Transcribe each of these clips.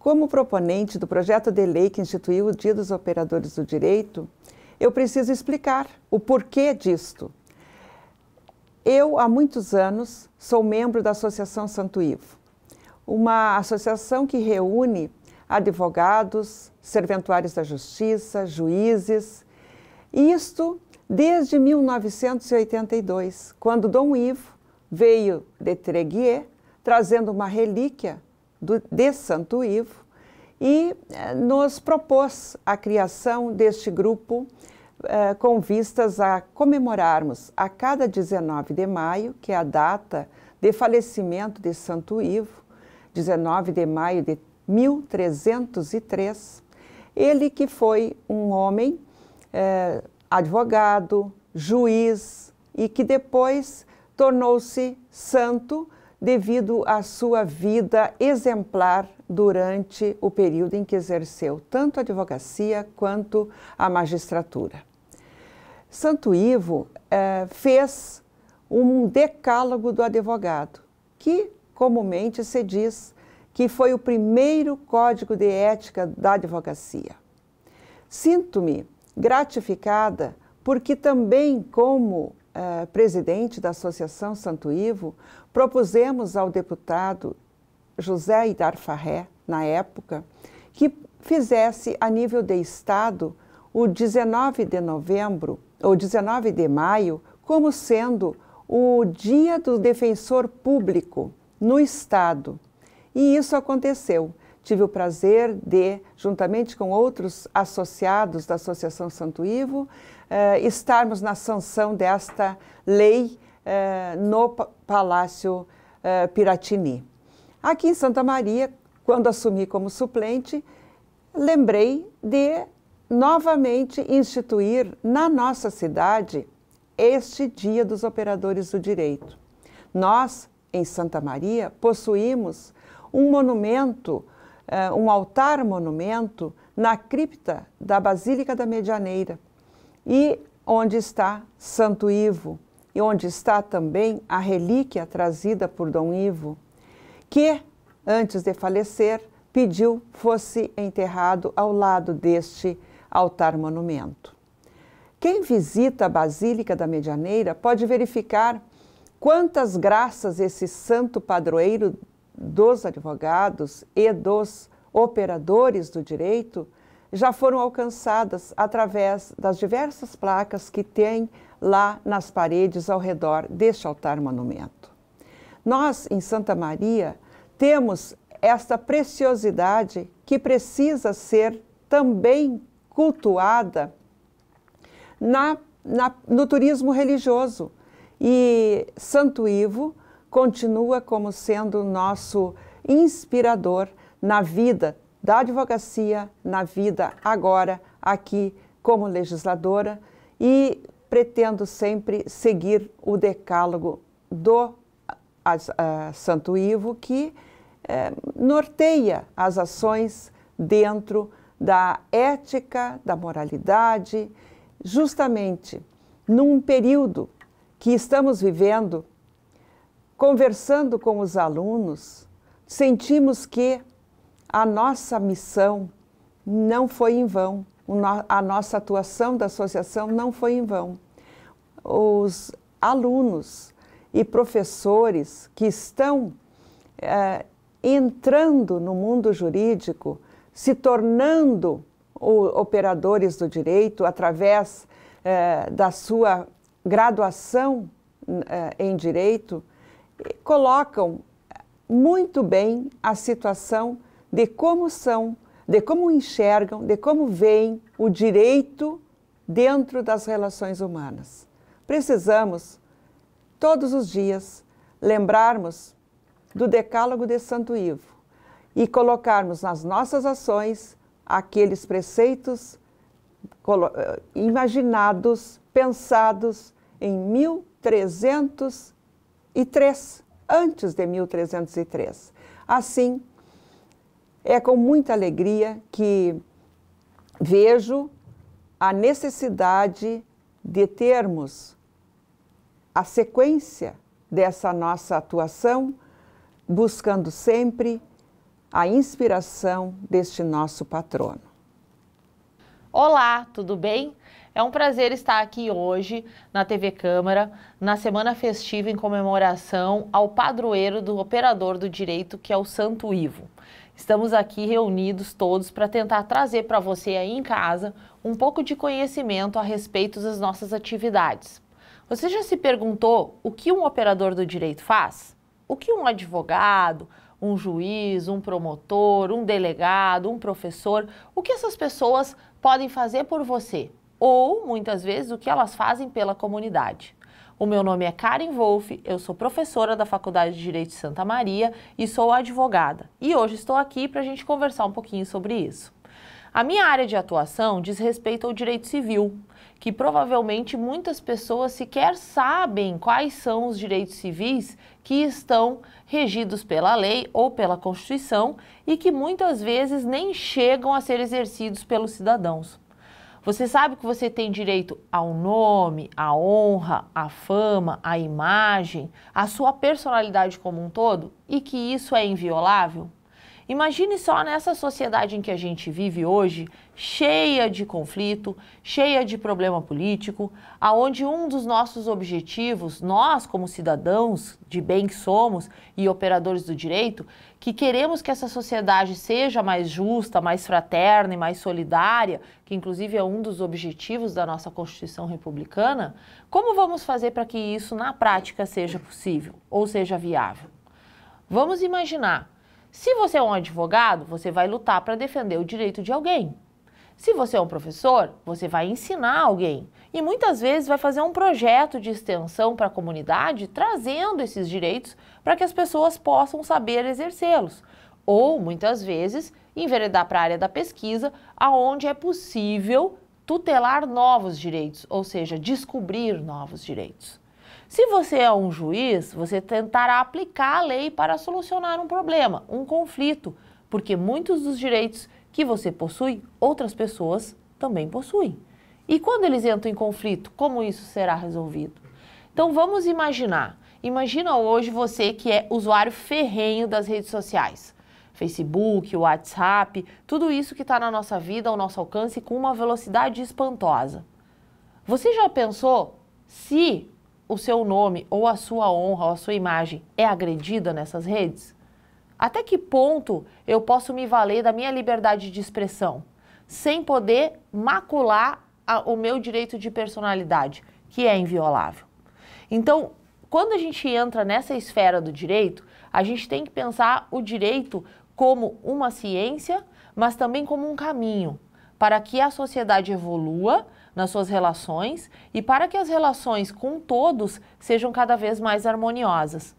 Como proponente do projeto de lei que instituiu o Dia dos Operadores do Direito, eu preciso explicar o porquê disto. Eu, há muitos anos, sou membro da Associação Santo Ivo, uma associação que reúne advogados, serventuários da justiça, juízes, isto desde 1982, quando Dom Ivo veio de Treguier trazendo uma relíquia do, de Santo Ivo e eh, nos propôs a criação deste grupo eh, com vistas a comemorarmos a cada 19 de maio, que é a data de falecimento de Santo Ivo, 19 de maio de 1303. Ele que foi um homem eh, advogado, juiz e que depois tornou-se santo devido à sua vida exemplar durante o período em que exerceu tanto a advocacia quanto a magistratura. Santo Ivo eh, fez um decálogo do advogado, que comumente se diz que foi o primeiro código de ética da advocacia. Sinto-me gratificada porque também como eh, presidente da Associação Santo Ivo, propusemos ao deputado José Idar Farré, na época, que fizesse a nível de Estado o 19 de novembro, ou 19 de maio, como sendo o Dia do Defensor Público no Estado. E isso aconteceu tive o prazer de, juntamente com outros associados da Associação Santo Ivo, eh, estarmos na sanção desta lei eh, no Palácio eh, Piratini. Aqui em Santa Maria, quando assumi como suplente, lembrei de novamente instituir na nossa cidade este Dia dos Operadores do Direito. Nós, em Santa Maria, possuímos um monumento uh, um altar-monumento na cripta da Basílica da Medianeira, e onde está Santo Ivo, e onde está também a relíquia trazida por Dom Ivo, que, antes de falecer, pediu fosse enterrado ao lado deste altar-monumento. Quem visita a Basílica da Medianeira pode verificar quantas graças esse santo padroeiro dos advogados e dos operadores do direito já foram alcançadas através das diversas placas que tem lá nas paredes ao redor deste altar-monumento. Nós, em Santa Maria, temos esta preciosidade que precisa ser também cultuada na, na, no turismo religioso. E Santo Ivo continua como sendo nosso inspirador na vida da advocacia, na vida agora, aqui como legisladora e pretendo sempre seguir o decálogo do a, a, ah, Santo Ivo, que eh, norteia as ações dentro da ética, da moralidade, justamente num período que estamos vivendo conversando com os alunos, sentimos que a nossa missão não foi em vão, a nossa atuação da associação não foi em vão. Os alunos e professores que estão é, entrando no mundo jurídico, se tornando operadores do direito através é, da sua graduação é, em direito, colocam muito bem a situação de como são, de como enxergam, de como veem o direito dentro das relações humanas. Precisamos, todos os dias, lembrarmos do Decálogo de Santo Ivo e colocarmos nas nossas ações aqueles preceitos eh, imaginados, pensados em 1300 e três antes de 1303. Assim, é com muita alegria que vejo a necessidade de termos a sequência dessa nossa atuação, buscando sempre a inspiração deste nosso patrono. Olá, tudo bem? É um prazer estar aqui hoje na TV Câmara, na semana festiva em comemoração ao padroeiro do operador do direito, que é o Santo Ivo. Estamos aqui reunidos todos para tentar trazer para você aí em casa um pouco de conhecimento a respeito das nossas atividades. Você já se perguntou o que um operador do direito faz? O que um advogado, um juiz, um promotor, um delegado, um professor, o que essas pessoas podem fazer por você? ou, muitas vezes, o que elas fazem pela comunidade. O meu nome é Karen Wolff, eu sou professora da Faculdade de Direito de Santa Maria e sou advogada. E hoje estou aqui para a gente conversar um pouquinho sobre isso. A minha área de atuação diz respeito ao direito civil, que provavelmente muitas pessoas sequer sabem quais são os direitos civis que estão regidos pela lei ou pela Constituição e que muitas vezes nem chegam a ser exercidos pelos cidadãos. Você sabe que você tem direito ao nome, à honra, à fama, à imagem, à sua personalidade como um todo e que isso é inviolável? Imagine só nessa sociedade em que a gente vive hoje, cheia de conflito, cheia de problema político, aonde um dos nossos objetivos, nós como cidadãos de bem que somos e operadores do direito, que queremos que essa sociedade seja mais justa, mais fraterna e mais solidária, que inclusive é um dos objetivos da nossa Constituição republicana, como vamos fazer para que isso na prática seja possível ou seja viável? Vamos imaginar se você é um advogado, você vai lutar para defender o direito de alguém. Se você é um professor, você vai ensinar alguém e muitas vezes vai fazer um projeto de extensão para a comunidade, trazendo esses direitos para que as pessoas possam saber exercê-los. Ou muitas vezes enveredar para a área da pesquisa, aonde é possível tutelar novos direitos, ou seja, descobrir novos direitos. Se você é um juiz, você tentará aplicar a lei para solucionar um problema, um conflito, porque muitos dos direitos que você possui, outras pessoas também possuem. E quando eles entram em conflito, como isso será resolvido? Então vamos imaginar. Imagina hoje você que é usuário ferrenho das redes sociais. Facebook, WhatsApp, tudo isso que está na nossa vida, ao nosso alcance, com uma velocidade espantosa. Você já pensou se o seu nome ou a sua honra ou a sua imagem é agredida nessas redes? Até que ponto eu posso me valer da minha liberdade de expressão sem poder macular a, o meu direito de personalidade, que é inviolável? Então, quando a gente entra nessa esfera do direito, a gente tem que pensar o direito como uma ciência, mas também como um caminho para que a sociedade evolua nas suas relações e para que as relações com todos sejam cada vez mais harmoniosas.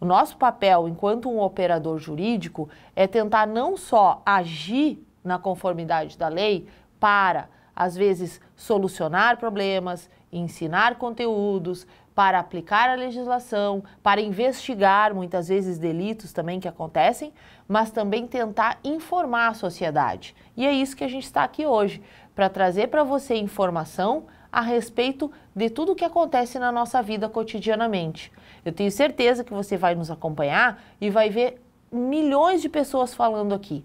O nosso papel enquanto um operador jurídico é tentar não só agir na conformidade da lei para, às vezes, solucionar problemas, ensinar conteúdos, para aplicar a legislação, para investigar muitas vezes delitos também que acontecem, mas também tentar informar a sociedade. E é isso que a gente está aqui hoje, para trazer para você informação a respeito de tudo o que acontece na nossa vida cotidianamente. Eu tenho certeza que você vai nos acompanhar e vai ver milhões de pessoas falando aqui.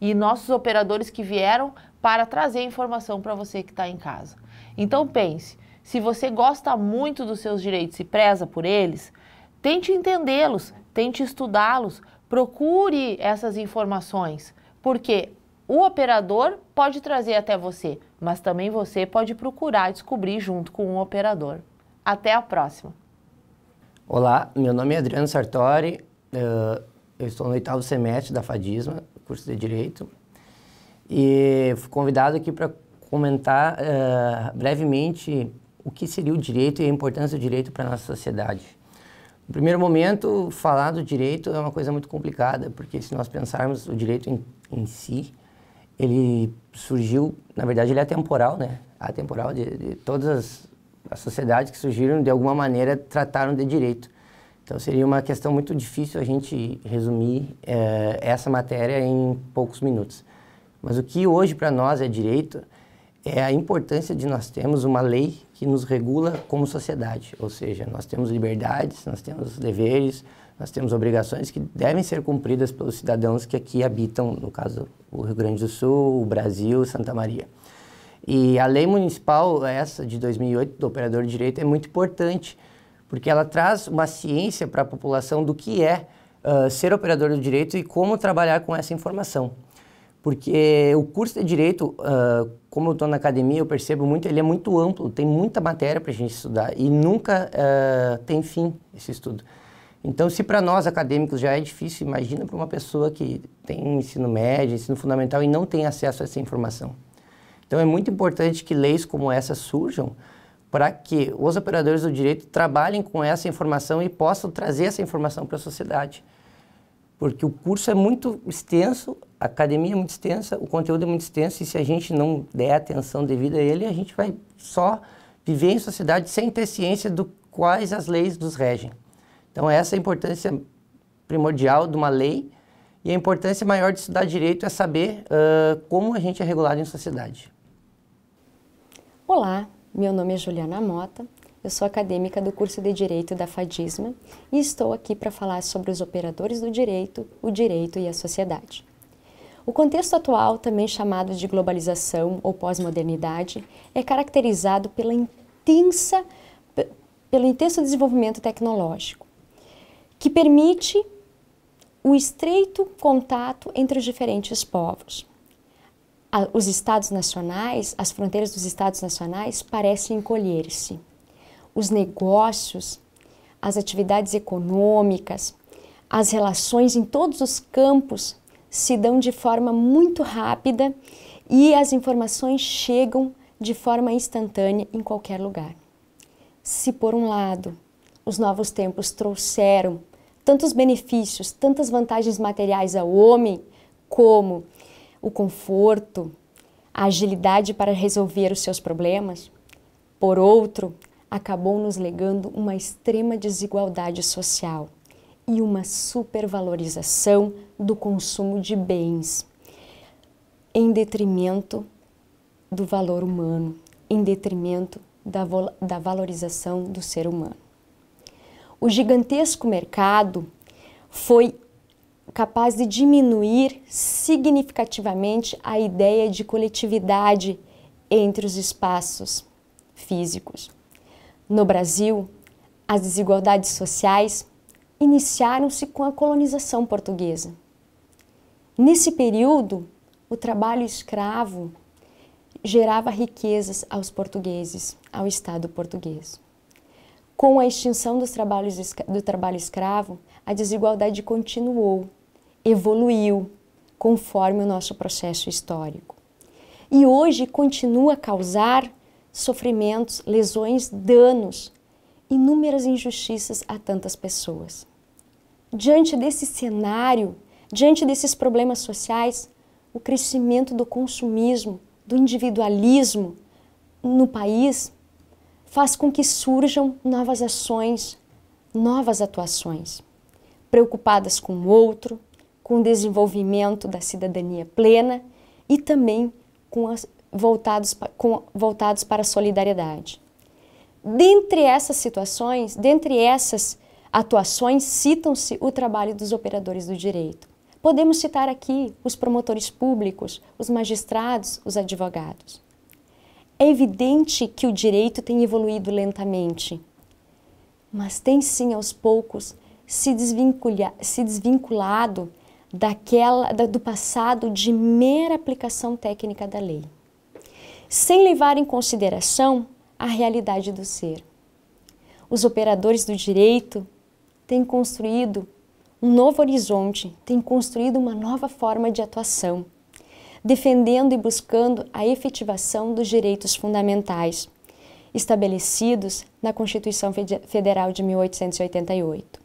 E nossos operadores que vieram para trazer informação para você que está em casa. Então pense, se você gosta muito dos seus direitos e preza por eles, tente entendê-los, tente estudá-los, procure essas informações, porque o operador pode trazer até você, mas também você pode procurar descobrir junto com o operador. Até a próxima! Olá, meu nome é Adriano Sartori, eh, eu estou no oitavo semestre da FADISMA, curso de Direito, e fui convidado aqui para comentar eh, brevemente o que seria o direito e a importância do direito para a nossa sociedade. No primeiro momento, falar do direito é uma coisa muito complicada, porque se nós pensarmos o direito em, em si, ele surgiu, na verdade ele é atemporal, né? Atemporal de, de todas as, as sociedades que surgiram, de alguma maneira, trataram de direito. Então seria uma questão muito difícil a gente resumir eh, essa matéria em poucos minutos. Mas o que hoje para nós é direito é a importância de nós termos uma lei que nos regula como sociedade, ou seja, nós temos liberdades, nós temos deveres, nós temos obrigações que devem ser cumpridas pelos cidadãos que aqui habitam, no caso, o Rio Grande do Sul, o Brasil, Santa Maria. E a lei municipal, essa de 2008, do operador de direito, é muito importante, porque ela traz uma ciência para a população do que é uh, ser operador do direito e como trabalhar com essa informação. Porque o curso de direito, uh, como eu estou na academia, eu percebo muito, ele é muito amplo, tem muita matéria para a gente estudar e nunca uh, tem fim esse estudo. Então, se para nós acadêmicos já é difícil, imagina para uma pessoa que tem ensino médio, ensino fundamental e não tem acesso a essa informação. Então, é muito importante que leis como essa surjam para que os operadores do direito trabalhem com essa informação e possam trazer essa informação para a sociedade. Porque o curso é muito extenso, a academia é muito extensa, o conteúdo é muito extenso, e se a gente não der atenção devida a ele, a gente vai só viver em sociedade sem ter ciência do quais as leis nos regem. Então, essa é a importância primordial de uma lei e a importância maior de estudar direito é saber uh, como a gente é regulado em sociedade. Olá, meu nome é Juliana Mota, eu sou acadêmica do curso de Direito da FADISMA e estou aqui para falar sobre os operadores do direito, o direito e a sociedade. O contexto atual, também chamado de globalização ou pós-modernidade, é caracterizado pela intensa, pelo intenso desenvolvimento tecnológico que permite o estreito contato entre os diferentes povos. Os estados nacionais, as fronteiras dos estados nacionais parecem encolher-se. Os negócios, as atividades econômicas, as relações em todos os campos se dão de forma muito rápida e as informações chegam de forma instantânea em qualquer lugar. Se por um lado os novos tempos trouxeram tantos benefícios, tantas vantagens materiais ao homem, como o conforto, a agilidade para resolver os seus problemas. Por outro, acabou nos legando uma extrema desigualdade social e uma supervalorização do consumo de bens, em detrimento do valor humano, em detrimento da, da valorização do ser humano o gigantesco mercado foi capaz de diminuir significativamente a ideia de coletividade entre os espaços físicos. No Brasil, as desigualdades sociais iniciaram-se com a colonização portuguesa. Nesse período, o trabalho escravo gerava riquezas aos portugueses, ao Estado português. Com a extinção dos trabalhos, do trabalho escravo, a desigualdade continuou, evoluiu conforme o nosso processo histórico. E hoje continua a causar sofrimentos, lesões, danos, inúmeras injustiças a tantas pessoas. Diante desse cenário, diante desses problemas sociais, o crescimento do consumismo, do individualismo no país faz com que surjam novas ações, novas atuações, preocupadas com o outro, com o desenvolvimento da cidadania plena e também com as, voltados, com, voltados para a solidariedade. Dentre essas situações, dentre essas atuações, citam-se o trabalho dos operadores do direito. Podemos citar aqui os promotores públicos, os magistrados, os advogados. É evidente que o direito tem evoluído lentamente, mas tem sim aos poucos se, se desvinculado daquela da, do passado de mera aplicação técnica da lei, sem levar em consideração a realidade do ser. Os operadores do direito têm construído um novo horizonte, têm construído uma nova forma de atuação defendendo e buscando a efetivação dos direitos fundamentais estabelecidos na Constituição Federal de 1888.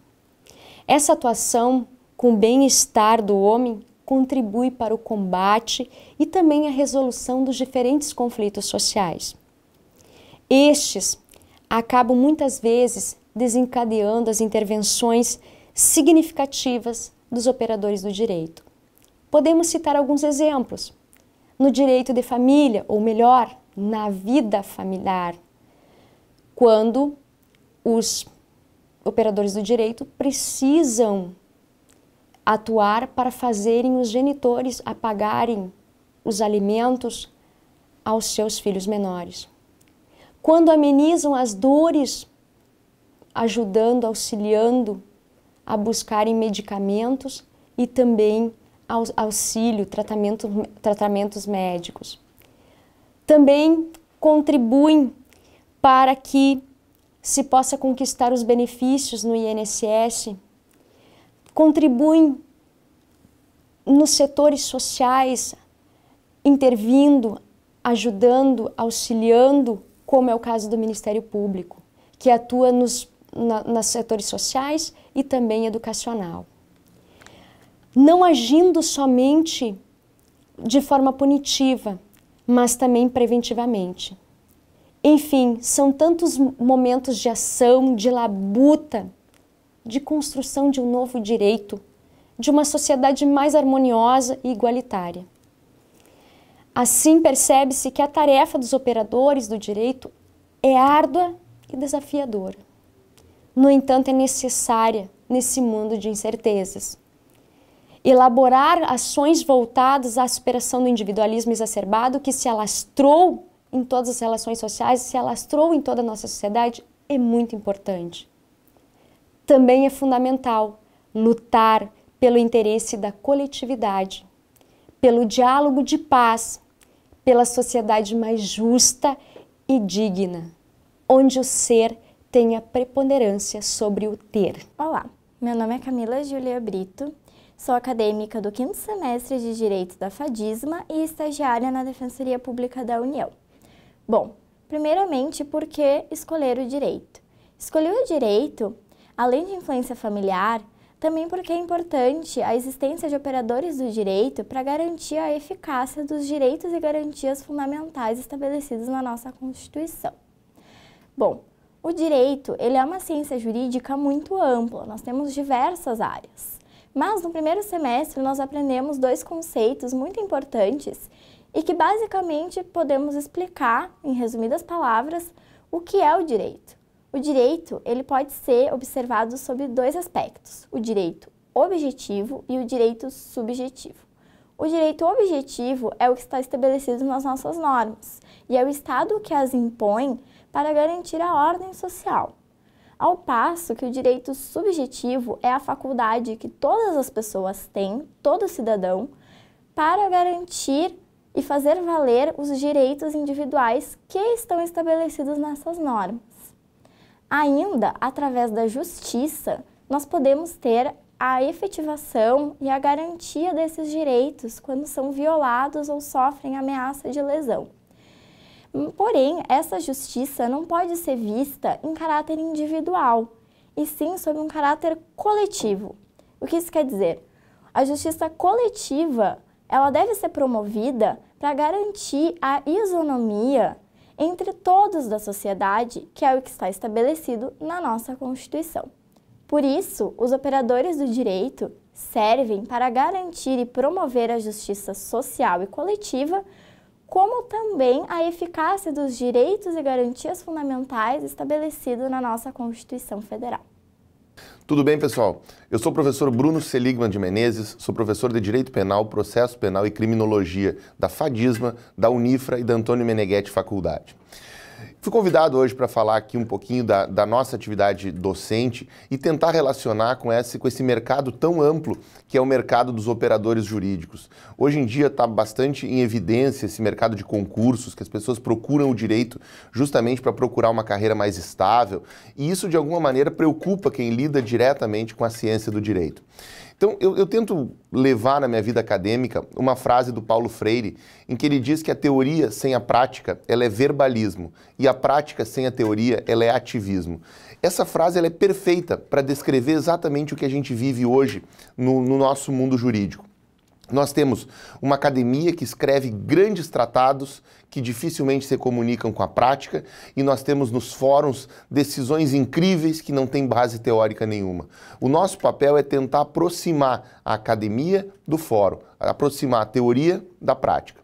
Essa atuação com o bem-estar do homem contribui para o combate e também a resolução dos diferentes conflitos sociais. Estes acabam muitas vezes desencadeando as intervenções significativas dos operadores do direito. Podemos citar alguns exemplos. No direito de família, ou melhor, na vida familiar, quando os operadores do direito precisam atuar para fazerem os genitores apagarem os alimentos aos seus filhos menores. Quando amenizam as dores, ajudando, auxiliando a buscarem medicamentos e também auxílio, tratamento, tratamentos médicos. Também contribuem para que se possa conquistar os benefícios no INSS, contribuem nos setores sociais, intervindo, ajudando, auxiliando, como é o caso do Ministério Público, que atua nos, na, nos setores sociais e também educacional não agindo somente de forma punitiva, mas também preventivamente. Enfim, são tantos momentos de ação, de labuta, de construção de um novo direito, de uma sociedade mais harmoniosa e igualitária. Assim, percebe-se que a tarefa dos operadores do direito é árdua e desafiadora. No entanto, é necessária nesse mundo de incertezas elaborar ações voltadas à superação do individualismo exacerbado que se alastrou em todas as relações sociais, se alastrou em toda a nossa sociedade, é muito importante. Também é fundamental lutar pelo interesse da coletividade, pelo diálogo de paz, pela sociedade mais justa e digna, onde o ser tenha preponderância sobre o ter. Olá, meu nome é Camila Julia Brito, Sou acadêmica do quinto semestre de Direito da FADISMA e estagiária na Defensoria Pública da União. Bom, primeiramente, por que escolher o direito? Escolhi o direito, além de influência familiar, também porque é importante a existência de operadores do direito para garantir a eficácia dos direitos e garantias fundamentais estabelecidos na nossa Constituição. Bom, o direito ele é uma ciência jurídica muito ampla, nós temos diversas áreas. Mas no primeiro semestre nós aprendemos dois conceitos muito importantes e que basicamente podemos explicar, em resumidas palavras, o que é o direito. O direito, ele pode ser observado sob dois aspectos, o direito objetivo e o direito subjetivo. O direito objetivo é o que está estabelecido nas nossas normas e é o Estado que as impõe para garantir a ordem social. Ao passo que o direito subjetivo é a faculdade que todas as pessoas têm, todo cidadão, para garantir e fazer valer os direitos individuais que estão estabelecidos nessas normas. Ainda, através da justiça, nós podemos ter a efetivação e a garantia desses direitos quando são violados ou sofrem ameaça de lesão. Porém, essa justiça não pode ser vista em caráter individual, e sim sob um caráter coletivo. O que isso quer dizer? A justiça coletiva, ela deve ser promovida para garantir a isonomia entre todos da sociedade, que é o que está estabelecido na nossa Constituição. Por isso, os operadores do direito servem para garantir e promover a justiça social e coletiva como também a eficácia dos direitos e garantias fundamentais estabelecidos na nossa Constituição Federal. Tudo bem, pessoal? Eu sou o professor Bruno Seligman de Menezes, sou professor de Direito Penal, Processo Penal e Criminologia da FADISMA, da Unifra e da Antônio Meneghetti Faculdade. Fui convidado hoje para falar aqui um pouquinho da, da, nossa atividade docente e tentar relacionar com esse, com esse mercado tão amplo que é o mercado dos operadores jurídicos. Hoje em dia está bastante em evidência esse mercado de concursos, que as pessoas procuram o direito justamente para procurar uma carreira mais estável, e isso de alguma maneira preocupa quem lida diretamente com a ciência do direito. Então, eu, eu, tento levar na minha vida acadêmica uma frase do Paulo Freire, em que ele diz que a teoria sem a prática, ela é verbalismo, e a prática sem a teoria, ela é ativismo. Essa frase ela é perfeita para descrever exatamente o que a gente vive hoje no, no nosso mundo jurídico. Nós temos uma academia que escreve grandes tratados que dificilmente se comunicam com a prática, e nós temos nos fóruns decisões incríveis que não têm base teórica nenhuma. O nosso papel é tentar aproximar a academia do fórum, aproximar a teoria da prática.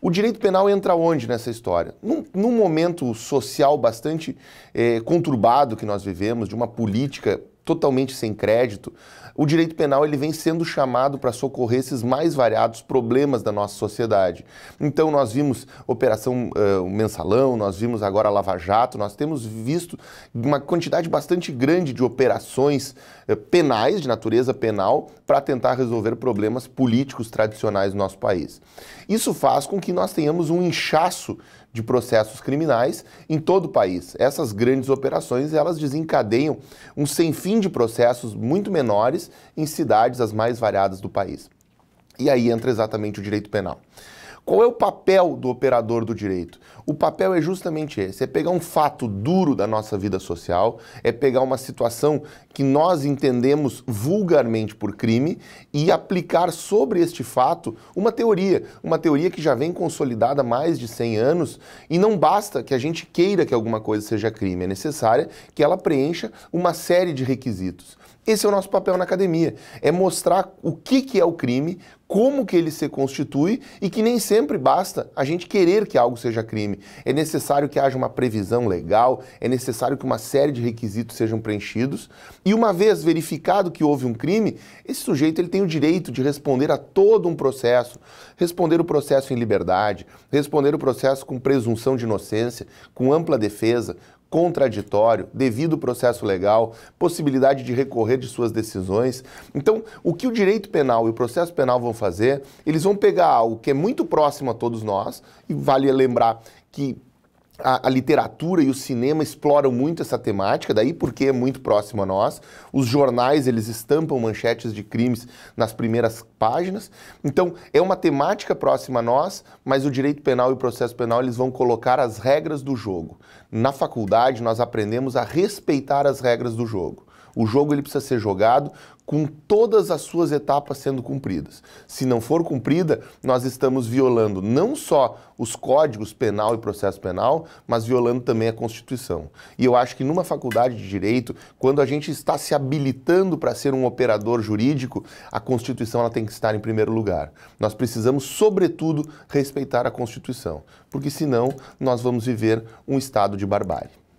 O direito penal entra onde nessa história? Num, num momento social bastante eh, conturbado que nós vivemos, de uma política totalmente sem crédito, o direito penal ele vem sendo chamado para socorrer esses mais variados problemas da nossa sociedade. Então nós vimos Operação uh, Mensalão, nós vimos agora Lava Jato, nós temos visto uma quantidade bastante grande de operações uh, penais, de natureza penal, para tentar resolver problemas políticos tradicionais do nosso país. Isso faz com que nós tenhamos um inchaço de processos criminais em todo o país. Essas grandes operações elas desencadeiam um sem fim de processos muito menores em cidades as mais variadas do país. E aí entra exatamente o direito penal. Qual é o papel do operador do direito? O papel é justamente esse: é pegar um fato duro da nossa vida social, é pegar uma situação que nós entendemos vulgarmente por crime e aplicar sobre este fato uma teoria, uma teoria que já vem consolidada há mais de 100 anos e não basta que a gente queira que alguma coisa seja crime, é necessária que ela preencha uma série de requisitos. Esse é o nosso papel na academia, é mostrar o que, que é o crime, como que ele se constitui e que nem sempre basta a gente querer que algo seja crime. É necessário que haja uma previsão legal, é necessário que uma série de requisitos sejam preenchidos e uma vez verificado que houve um crime, esse sujeito ele tem o direito de responder a todo um processo, responder o processo em liberdade, responder o processo com presunção de inocência, com ampla defesa, contraditório, devido processo legal, possibilidade de recorrer de suas decisões. Então, o que o direito penal e o processo penal vão fazer? Eles vão pegar algo que é muito próximo a todos nós, e vale lembrar que a, a, literatura e o cinema exploram muito essa temática, daí porque é muito próximo a nós. Os jornais, eles estampam manchetes de crimes nas primeiras páginas. Então, é uma temática próxima a nós, mas o direito penal e o processo penal, eles vão colocar as regras do jogo. Na faculdade, nós aprendemos a respeitar as regras do jogo. O jogo ele precisa ser jogado com todas as suas etapas sendo cumpridas. Se não for cumprida, nós estamos violando não só os códigos penal e processo penal, mas violando também a Constituição. E eu acho que numa faculdade de direito, quando a gente está se habilitando para ser um operador jurídico, a Constituição ela tem que estar em primeiro lugar. Nós precisamos, sobretudo, respeitar a Constituição, porque senão nós vamos viver um estado de barbárie.